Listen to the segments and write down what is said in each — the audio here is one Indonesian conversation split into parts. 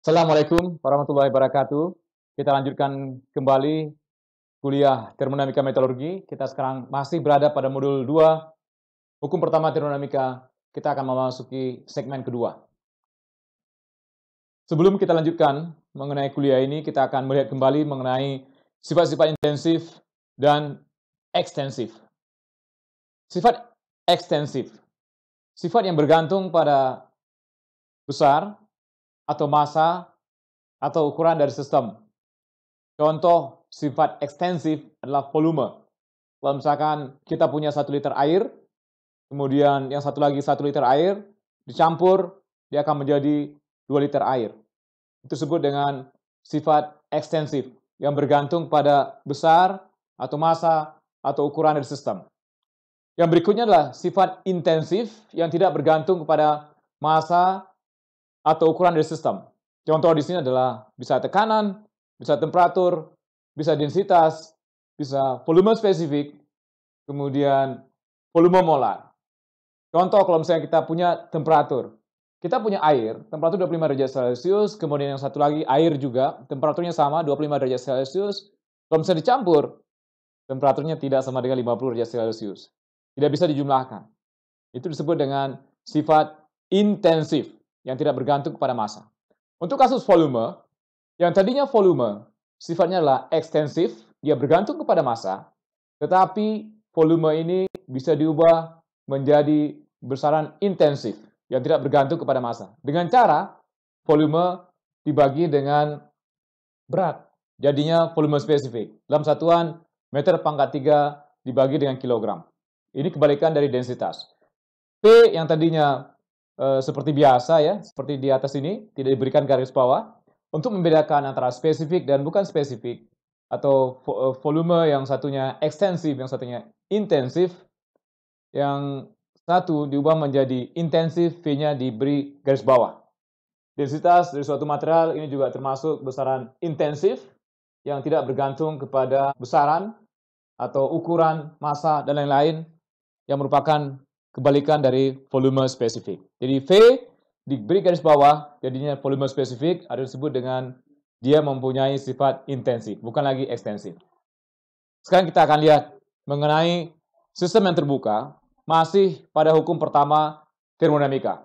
Assalamualaikum warahmatullahi wabarakatuh. Kita lanjutkan kembali kuliah termodinamika metalurgi. Kita sekarang masih berada pada modul 2 hukum pertama termodinamika. Kita akan memasuki segmen kedua. Sebelum kita lanjutkan mengenai kuliah ini, kita akan melihat kembali mengenai sifat-sifat intensif dan ekstensif. Sifat ekstensif. Sifat yang bergantung pada besar atau masa atau ukuran dari sistem. Contoh sifat ekstensif adalah volume. Kalau misalkan kita punya satu liter air, kemudian yang satu lagi satu liter air, dicampur, dia akan menjadi dua liter air. Itu disebut dengan sifat ekstensif yang bergantung pada besar atau masa atau ukuran dari sistem. Yang berikutnya adalah sifat intensif yang tidak bergantung kepada masa atau ukuran dari sistem. Contoh di sini adalah bisa tekanan, bisa temperatur, bisa densitas, bisa volume spesifik, kemudian volume molar. Contoh kalau misalnya kita punya temperatur. Kita punya air, temperatur 25 derajat Celcius, kemudian yang satu lagi air juga, temperaturnya sama 25 derajat Celcius. Kalau misalnya dicampur, temperaturnya tidak sama dengan 50 derajat Celcius. Tidak bisa dijumlahkan. Itu disebut dengan sifat intensif yang tidak bergantung kepada masa. Untuk kasus volume, yang tadinya volume sifatnya adalah ekstensif, dia bergantung kepada masa, tetapi volume ini bisa diubah menjadi besaran intensif yang tidak bergantung kepada masa. Dengan cara volume dibagi dengan berat, jadinya volume spesifik. Dalam satuan meter pangkat 3 dibagi dengan kilogram. Ini kebalikan dari densitas. P yang tadinya Eh, seperti biasa ya, seperti di atas ini, tidak diberikan garis bawah, untuk membedakan antara spesifik dan bukan spesifik, atau vo eh, volume yang satunya ekstensif, yang satunya intensif, yang satu diubah menjadi intensif, V-nya diberi garis bawah. Densitas dari suatu material ini juga termasuk besaran intensif yang tidak bergantung kepada besaran atau ukuran massa dan lain-lain yang merupakan kebalikan dari volume spesifik. Jadi V diberi garis bawah, jadinya volume spesifik ada disebut dengan dia mempunyai sifat intensif, bukan lagi ekstensif. Sekarang kita akan lihat mengenai sistem yang terbuka masih pada hukum pertama termodinamika.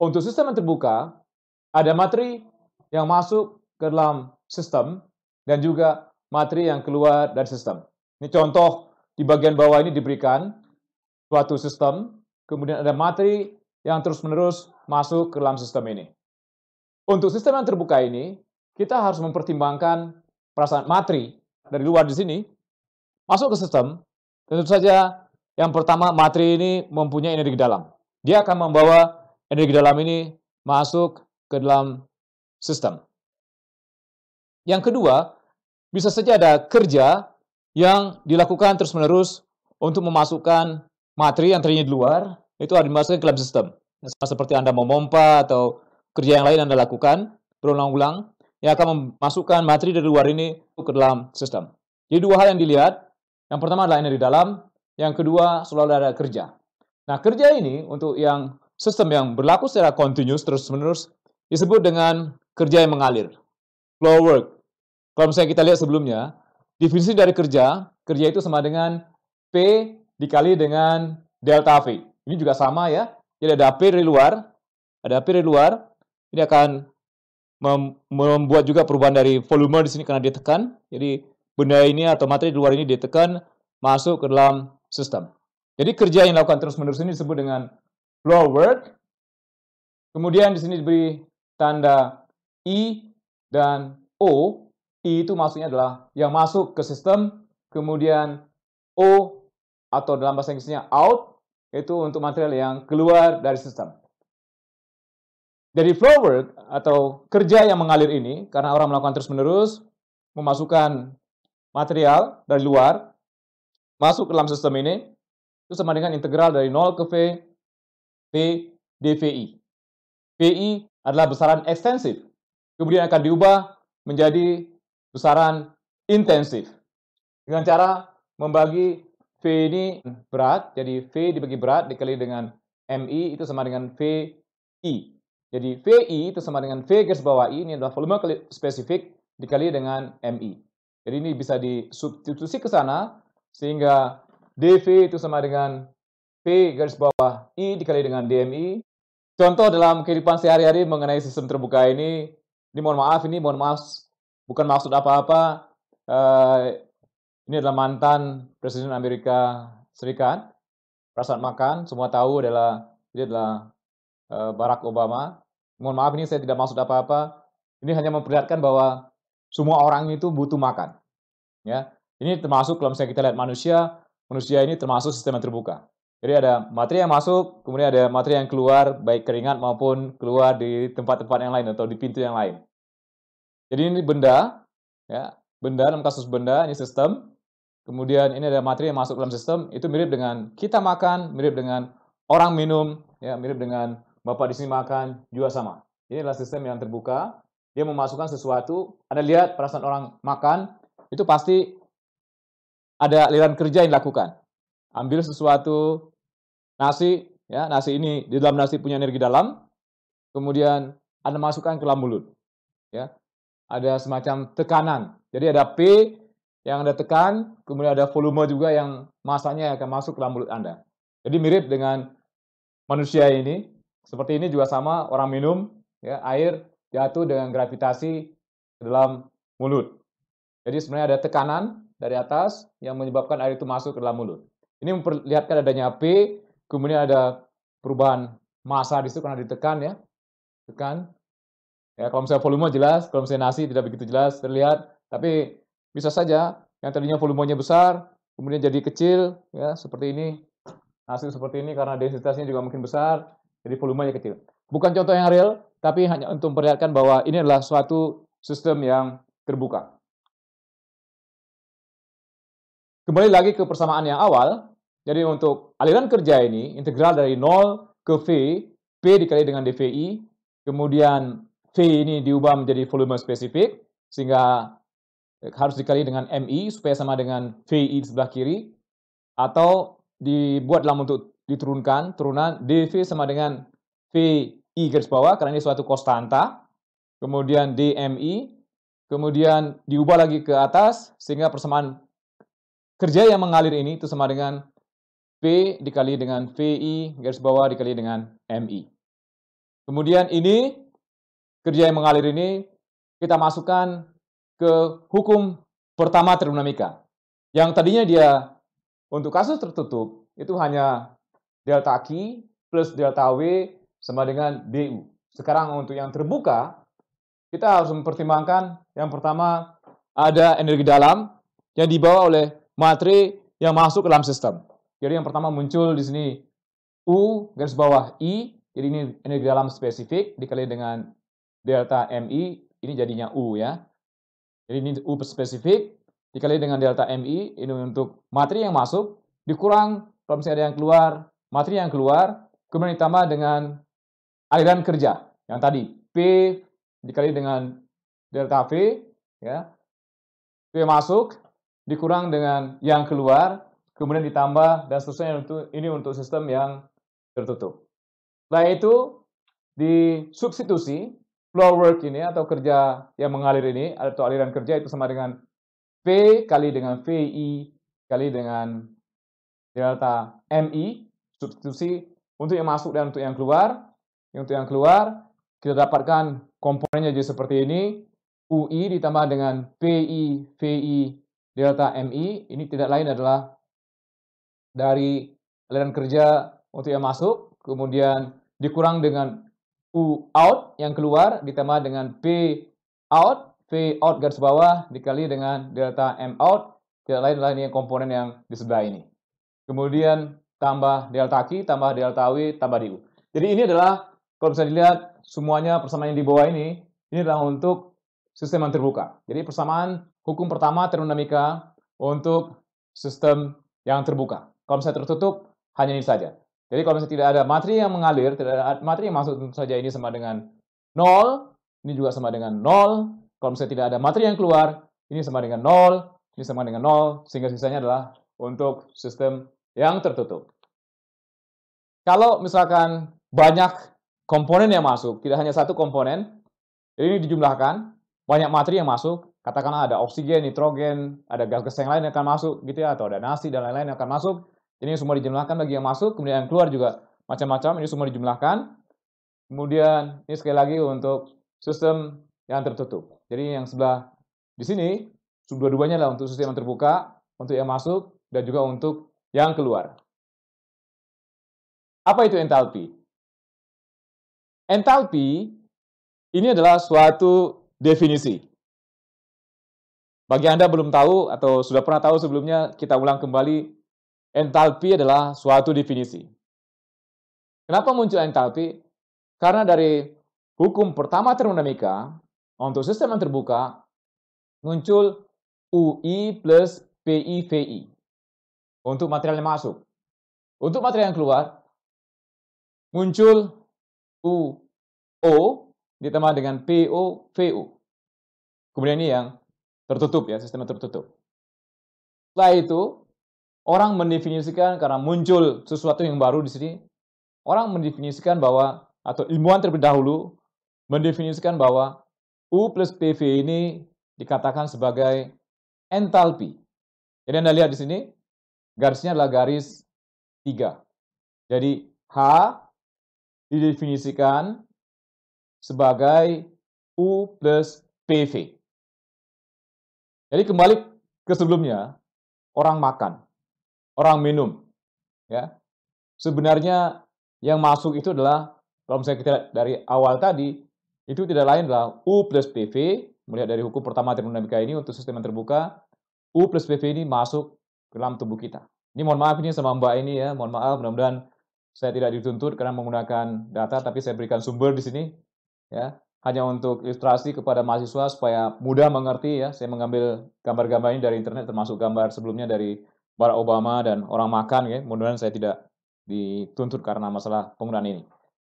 Untuk sistem yang terbuka, ada materi yang masuk ke dalam sistem dan juga materi yang keluar dari sistem. Ini contoh di bagian bawah ini diberikan suatu sistem, kemudian ada materi yang terus-menerus masuk ke dalam sistem ini. Untuk sistem yang terbuka ini, kita harus mempertimbangkan perasaan materi dari luar di sini masuk ke sistem. Tentu saja yang pertama materi ini mempunyai energi dalam. Dia akan membawa energi dalam ini masuk ke dalam sistem. Yang kedua, bisa saja ada kerja yang dilakukan terus-menerus untuk memasukkan materi yang terjadi di luar itu ada dimasukkan ke lab sistem. Sama seperti Anda mau memompa atau kerja yang lain Anda lakukan berulang-ulang yang akan memasukkan materi dari luar ini ke dalam sistem. Jadi dua hal yang dilihat. Yang pertama adalah energi dalam, yang kedua selalu ada kerja. Nah, kerja ini untuk yang sistem yang berlaku secara continuous terus-menerus disebut dengan kerja yang mengalir. Flow work. Kalau misalnya kita lihat sebelumnya, definisi dari kerja, kerja itu sama dengan P dikali dengan delta V. Ini juga sama ya. Jadi ada P dari luar, ada P dari luar. Ini akan membuat juga perubahan dari volume di sini karena ditekan. Jadi benda ini atau materi di luar ini ditekan masuk ke dalam sistem. Jadi kerja yang dilakukan terus-menerus ini disebut dengan flow work. Kemudian di sini diberi tanda I dan O. I itu maksudnya adalah yang masuk ke sistem, kemudian O atau dalam bahasa Inggrisnya out itu untuk material yang keluar dari sistem. Jadi flow work atau kerja yang mengalir ini karena orang melakukan terus-menerus memasukkan material dari luar masuk ke dalam sistem ini itu sama dengan integral dari 0 ke V V dVI. VI adalah besaran ekstensif kemudian akan diubah menjadi besaran intensif dengan cara membagi V ini berat, jadi V dibagi berat dikali dengan MI itu sama dengan VI. Jadi VI itu sama dengan V garis bawah I, ini adalah volume spesifik dikali dengan MI. Jadi ini bisa disubstitusi ke sana, sehingga DV itu sama dengan V garis bawah I dikali dengan DMI. Contoh dalam kehidupan sehari-hari mengenai sistem terbuka ini, ini mohon maaf, ini mohon maaf, bukan maksud apa-apa, eh, ini adalah mantan Presiden Amerika Serikat. Perasaan Makan, semua tahu adalah dia adalah eh, Barack Obama. Mohon maaf ini saya tidak maksud apa-apa. Ini hanya memperlihatkan bahwa semua orang itu butuh makan. Ya, ini termasuk kalau misalnya kita lihat manusia, manusia ini termasuk sistem yang terbuka. Jadi ada materi yang masuk, kemudian ada materi yang keluar, baik keringat maupun keluar di tempat-tempat yang lain atau di pintu yang lain. Jadi ini benda, ya, benda dalam kasus benda, ini sistem. Kemudian ini ada materi yang masuk dalam sistem, itu mirip dengan kita makan, mirip dengan orang minum, ya mirip dengan Bapak di sini makan, juga sama. Ini adalah sistem yang terbuka, dia memasukkan sesuatu, Anda lihat perasaan orang makan, itu pasti ada aliran kerja yang dilakukan. Ambil sesuatu, nasi, ya nasi ini di dalam nasi punya energi dalam, kemudian Anda masukkan ke dalam mulut. Ya. Ada semacam tekanan. Jadi ada P, yang Anda tekan, kemudian ada volume juga yang masanya akan masuk ke dalam mulut Anda. Jadi mirip dengan manusia ini, seperti ini juga sama orang minum ya, air jatuh dengan gravitasi ke dalam mulut. Jadi sebenarnya ada tekanan dari atas yang menyebabkan air itu masuk ke dalam mulut. Ini memperlihatkan adanya P, kemudian ada perubahan massa di situ karena ditekan ya. Tekan. Ya, kalau misalnya volume jelas, kalau misalnya nasi tidak begitu jelas terlihat, tapi bisa saja yang tadinya volumenya besar, kemudian jadi kecil, ya seperti ini. Hasil seperti ini karena densitasnya juga mungkin besar, jadi volumenya kecil. Bukan contoh yang real, tapi hanya untuk memperlihatkan bahwa ini adalah suatu sistem yang terbuka. Kembali lagi ke persamaan yang awal, jadi untuk aliran kerja ini, integral dari 0 ke V, P dikali dengan dVI, kemudian V ini diubah menjadi volume spesifik, sehingga harus dikali dengan MI supaya sama dengan VI di sebelah kiri atau dibuat dalam bentuk diturunkan turunan DV sama dengan VI garis bawah karena ini suatu konstanta kemudian DMI kemudian diubah lagi ke atas sehingga persamaan kerja yang mengalir ini itu sama dengan P dikali dengan VI garis bawah dikali dengan MI. Kemudian ini kerja yang mengalir ini kita masukkan ke hukum pertama termodinamika. Yang tadinya dia untuk kasus tertutup itu hanya delta Q plus delta W sama dengan DU. Sekarang untuk yang terbuka, kita harus mempertimbangkan yang pertama ada energi dalam yang dibawa oleh materi yang masuk ke dalam sistem. Jadi yang pertama muncul di sini U garis bawah I, jadi ini energi dalam spesifik dikali dengan delta MI, ini jadinya U ya. Jadi ini U spesifik dikali dengan delta MI ini untuk materi yang masuk dikurang kalau misalnya ada yang keluar, materi yang keluar kemudian ditambah dengan aliran kerja yang tadi P dikali dengan delta V ya. P masuk dikurang dengan yang keluar kemudian ditambah dan seterusnya untuk ini untuk sistem yang tertutup. Setelah itu disubstitusi flow work ini atau kerja yang mengalir ini atau aliran kerja itu sama dengan V kali dengan VI kali dengan delta MI substitusi untuk yang masuk dan untuk yang keluar. Untuk yang keluar kita dapatkan komponennya jadi seperti ini. UI ditambah dengan PI VI delta MI ini tidak lain adalah dari aliran kerja untuk yang masuk kemudian dikurang dengan U out yang keluar ditambah dengan P out, V out garis bawah dikali dengan delta M out, tidak lain adalah ini komponen yang di sebelah ini. Kemudian tambah delta Q, tambah delta W, tambah DU. Jadi ini adalah, kalau bisa dilihat, semuanya persamaan yang di bawah ini, ini adalah untuk sistem yang terbuka. Jadi persamaan hukum pertama termodinamika untuk sistem yang terbuka. Kalau misalnya tertutup, hanya ini saja. Jadi kalau misalnya tidak ada materi yang mengalir, tidak ada materi yang masuk tentu saja ini sama dengan nol, ini juga sama dengan nol. Kalau misalnya tidak ada materi yang keluar, ini sama dengan nol, ini sama dengan nol, sehingga sisanya adalah untuk sistem yang tertutup. Kalau misalkan banyak komponen yang masuk, tidak hanya satu komponen, ini dijumlahkan, banyak materi yang masuk, katakanlah ada oksigen, nitrogen, ada gas-gas yang lain yang akan masuk gitu ya, atau ada nasi dan lain-lain yang akan masuk, ini semua dijumlahkan bagi yang masuk, kemudian yang keluar juga macam-macam, ini semua dijumlahkan. Kemudian ini sekali lagi untuk sistem yang tertutup. Jadi yang sebelah di sini, dua-duanya lah untuk sistem yang terbuka, untuk yang masuk, dan juga untuk yang keluar. Apa itu entalpi? Entalpi ini adalah suatu definisi. Bagi Anda belum tahu atau sudah pernah tahu sebelumnya, kita ulang kembali Entalpi adalah suatu definisi. Kenapa muncul entalpi? Karena dari hukum pertama termodinamika, untuk sistem yang terbuka, muncul UI plus PIVI untuk material yang masuk. Untuk material yang keluar, muncul UO ditambah dengan PO, Vu. Kemudian ini yang tertutup ya, sistem yang tertutup. Setelah itu, Orang mendefinisikan karena muncul sesuatu yang baru di sini. Orang mendefinisikan bahwa atau ilmuwan terlebih dahulu mendefinisikan bahwa U plus PV ini dikatakan sebagai entalpi. Jadi Anda lihat di sini, garisnya adalah garis 3. Jadi H didefinisikan sebagai U plus PV. Jadi kembali ke sebelumnya, orang makan orang minum. Ya. Sebenarnya yang masuk itu adalah kalau misalnya kita dari awal tadi itu tidak lain adalah U plus PV melihat dari hukum pertama termodinamika ini untuk sistem yang terbuka U plus PV ini masuk ke dalam tubuh kita. Ini mohon maaf ini sama Mbak ini ya, mohon maaf mudah-mudahan saya tidak dituntut karena menggunakan data tapi saya berikan sumber di sini ya hanya untuk ilustrasi kepada mahasiswa supaya mudah mengerti ya. Saya mengambil gambar-gambar ini dari internet termasuk gambar sebelumnya dari Barack Obama dan orang makan ya. Mudah-mudahan saya tidak dituntut karena masalah penggunaan ini.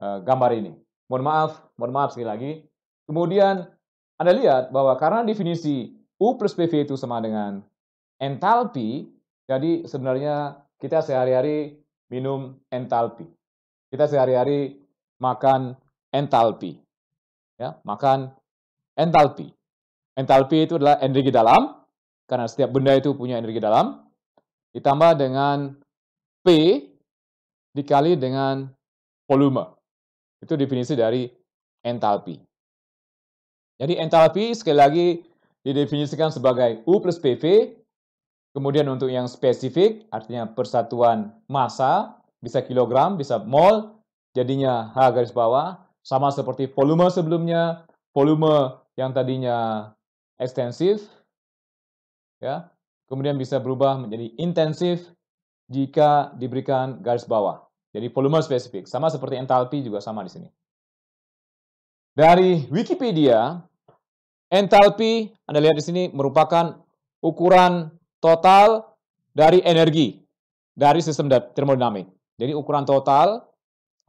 Uh, gambar ini. Mohon maaf, mohon maaf sekali lagi. Kemudian Anda lihat bahwa karena definisi U plus PV itu sama dengan entalpi, jadi sebenarnya kita sehari-hari minum entalpi. Kita sehari-hari makan entalpi. Ya, makan entalpi. Entalpi itu adalah energi dalam, karena setiap benda itu punya energi dalam ditambah dengan P dikali dengan volume. Itu definisi dari entalpi. Jadi entalpi sekali lagi didefinisikan sebagai U plus PV, kemudian untuk yang spesifik, artinya persatuan massa, bisa kilogram, bisa mol, jadinya H garis bawah, sama seperti volume sebelumnya, volume yang tadinya ekstensif, ya kemudian bisa berubah menjadi intensif jika diberikan garis bawah. Jadi volume spesifik, sama seperti entalpi juga sama di sini. Dari Wikipedia, entalpi Anda lihat di sini merupakan ukuran total dari energi dari sistem termodinamik. Jadi ukuran total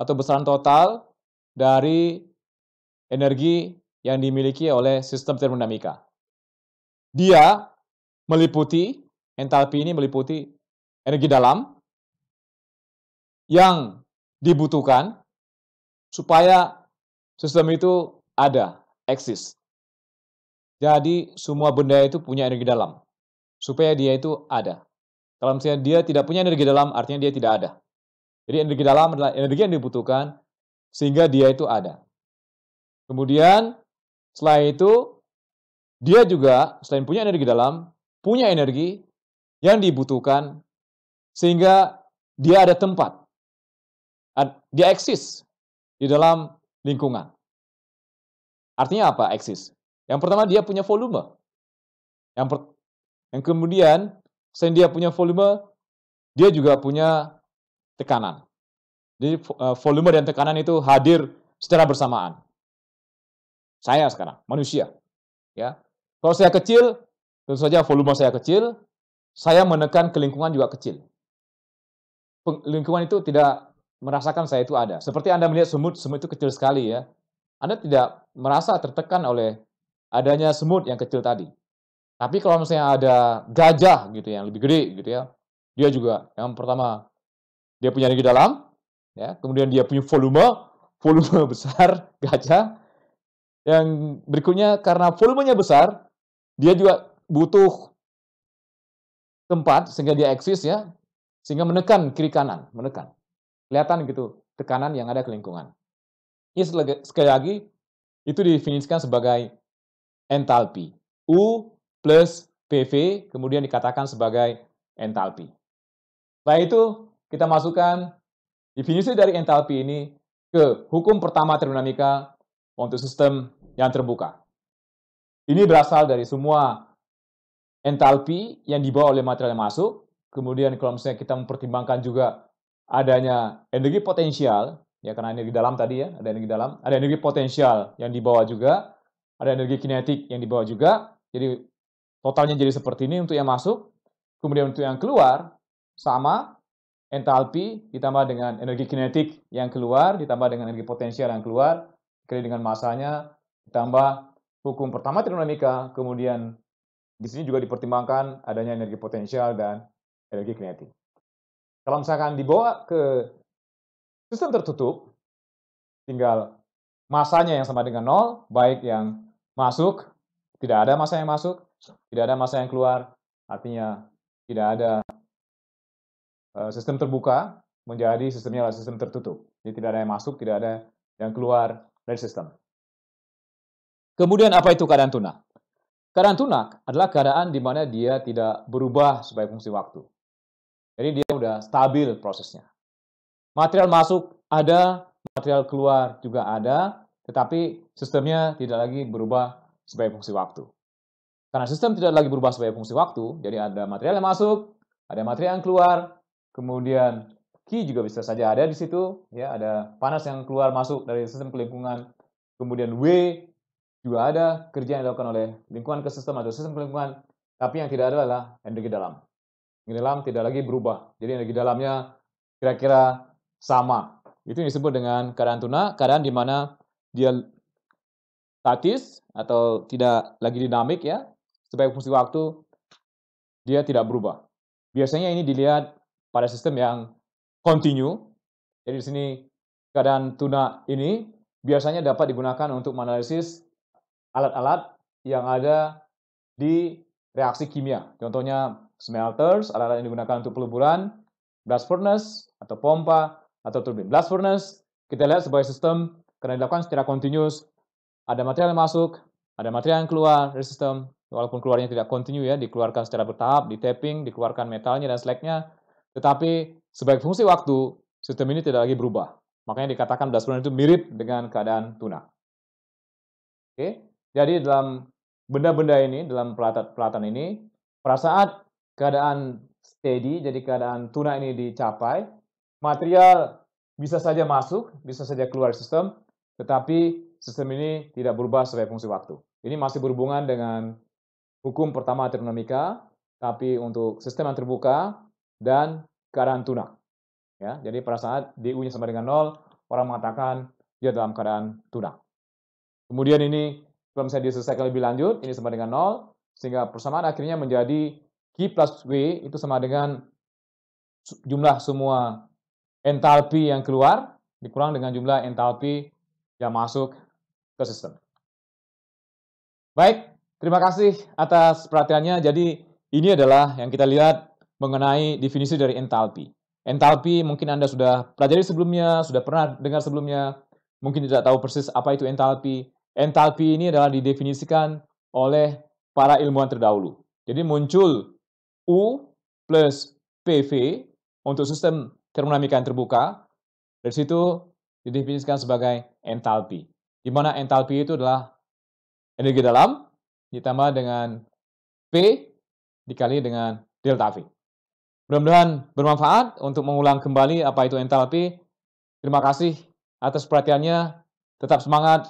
atau besaran total dari energi yang dimiliki oleh sistem termodinamika. Dia meliputi entalpi ini meliputi energi dalam yang dibutuhkan supaya sistem itu ada, eksis. Jadi semua benda itu punya energi dalam supaya dia itu ada. Kalau misalnya dia tidak punya energi dalam, artinya dia tidak ada. Jadi energi dalam adalah energi yang dibutuhkan sehingga dia itu ada. Kemudian setelah itu dia juga selain punya energi dalam, punya energi yang dibutuhkan sehingga dia ada tempat, dia eksis di dalam lingkungan. Artinya apa eksis? Yang pertama dia punya volume. Yang, per, yang kemudian selain dia punya volume, dia juga punya tekanan. Jadi eh, volume dan tekanan itu hadir secara bersamaan. Saya sekarang manusia, ya. Kalau saya kecil, Tentu saja volume saya kecil, saya menekan ke lingkungan juga kecil. Lingkungan itu tidak merasakan saya itu ada. Seperti Anda melihat semut, semut itu kecil sekali ya. Anda tidak merasa tertekan oleh adanya semut yang kecil tadi. Tapi kalau misalnya ada gajah gitu yang lebih gede gitu ya, dia juga yang pertama dia punya energi dalam, ya, kemudian dia punya volume, volume besar gajah. Yang berikutnya karena volumenya besar, dia juga butuh tempat sehingga dia eksis ya, sehingga menekan kiri kanan, menekan. Kelihatan gitu tekanan yang ada ke lingkungan. Ini sekali lagi itu didefinisikan sebagai entalpi. U plus PV kemudian dikatakan sebagai entalpi. nah itu kita masukkan definisi dari entalpi ini ke hukum pertama termodinamika untuk sistem yang terbuka. Ini berasal dari semua entalpi yang dibawa oleh material yang masuk. Kemudian kalau misalnya kita mempertimbangkan juga adanya energi potensial, ya karena energi dalam tadi ya, ada energi dalam, ada energi potensial yang dibawa juga, ada energi kinetik yang dibawa juga. Jadi totalnya jadi seperti ini untuk yang masuk. Kemudian untuk yang keluar sama entalpi ditambah dengan energi kinetik yang keluar ditambah dengan energi potensial yang keluar kali dengan masanya ditambah hukum pertama termodinamika kemudian di sini juga dipertimbangkan adanya energi potensial dan energi kinetik. Kalau misalkan dibawa ke sistem tertutup, tinggal masanya yang sama dengan nol, baik yang masuk, tidak ada masa yang masuk, tidak ada masa yang keluar, artinya tidak ada eh, sistem terbuka menjadi sistemnya adalah sistem tertutup. Jadi tidak ada yang masuk, tidak ada yang keluar dari sistem. Kemudian apa itu keadaan tuna? Keadaan tunak adalah keadaan di mana dia tidak berubah sebagai fungsi waktu. Jadi dia sudah stabil prosesnya. Material masuk ada, material keluar juga ada, tetapi sistemnya tidak lagi berubah sebagai fungsi waktu. Karena sistem tidak lagi berubah sebagai fungsi waktu, jadi ada material yang masuk, ada material yang keluar, kemudian key juga bisa saja ada di situ, ya ada panas yang keluar masuk dari sistem ke kemudian W juga ada kerja yang dilakukan oleh lingkungan ke sistem atau sistem ke lingkungan, tapi yang tidak ada adalah energi dalam. Energi dalam tidak lagi berubah. Jadi energi dalamnya kira-kira sama. Itu yang disebut dengan keadaan tuna, keadaan di mana dia statis atau tidak lagi dinamik ya, sebagai fungsi waktu dia tidak berubah. Biasanya ini dilihat pada sistem yang kontinu. Jadi di sini keadaan tuna ini biasanya dapat digunakan untuk menganalisis alat-alat yang ada di reaksi kimia. Contohnya smelters, alat-alat yang digunakan untuk peleburan, blast furnace, atau pompa, atau turbin. Blast furnace, kita lihat sebagai sistem karena dilakukan secara continuous, Ada material yang masuk, ada material yang keluar dari sistem, walaupun keluarnya tidak kontinu ya, dikeluarkan secara bertahap, di tapping, dikeluarkan metalnya dan slagnya, tetapi sebagai fungsi waktu, sistem ini tidak lagi berubah. Makanya dikatakan blast furnace itu mirip dengan keadaan tuna. Oke, okay? Jadi dalam benda-benda ini, dalam pelatan-pelatan ini, pada saat keadaan steady, jadi keadaan tuna ini dicapai, material bisa saja masuk, bisa saja keluar sistem, tetapi sistem ini tidak berubah sebagai fungsi waktu. Ini masih berhubungan dengan hukum pertama termodinamika, tapi untuk sistem yang terbuka dan keadaan tuna. Ya, jadi pada saat DU-nya sama dengan nol, orang mengatakan dia dalam keadaan tuna. Kemudian ini belum saya diselesaikan lebih lanjut, ini sama dengan 0, sehingga persamaan akhirnya menjadi Q plus W itu sama dengan jumlah semua entalpi yang keluar, dikurang dengan jumlah entalpi yang masuk ke sistem. Baik, terima kasih atas perhatiannya. Jadi ini adalah yang kita lihat mengenai definisi dari entalpi. Entalpi mungkin Anda sudah pelajari sebelumnya, sudah pernah dengar sebelumnya, mungkin tidak tahu persis apa itu entalpi. Entalpi ini adalah didefinisikan oleh para ilmuwan terdahulu. Jadi muncul U plus PV untuk sistem termodinamika yang terbuka. Dari situ didefinisikan sebagai entalpi. Di mana entalpi itu adalah energi dalam ditambah dengan P dikali dengan delta V. Mudah-mudahan bermanfaat untuk mengulang kembali apa itu entalpi. Terima kasih atas perhatiannya. Tetap semangat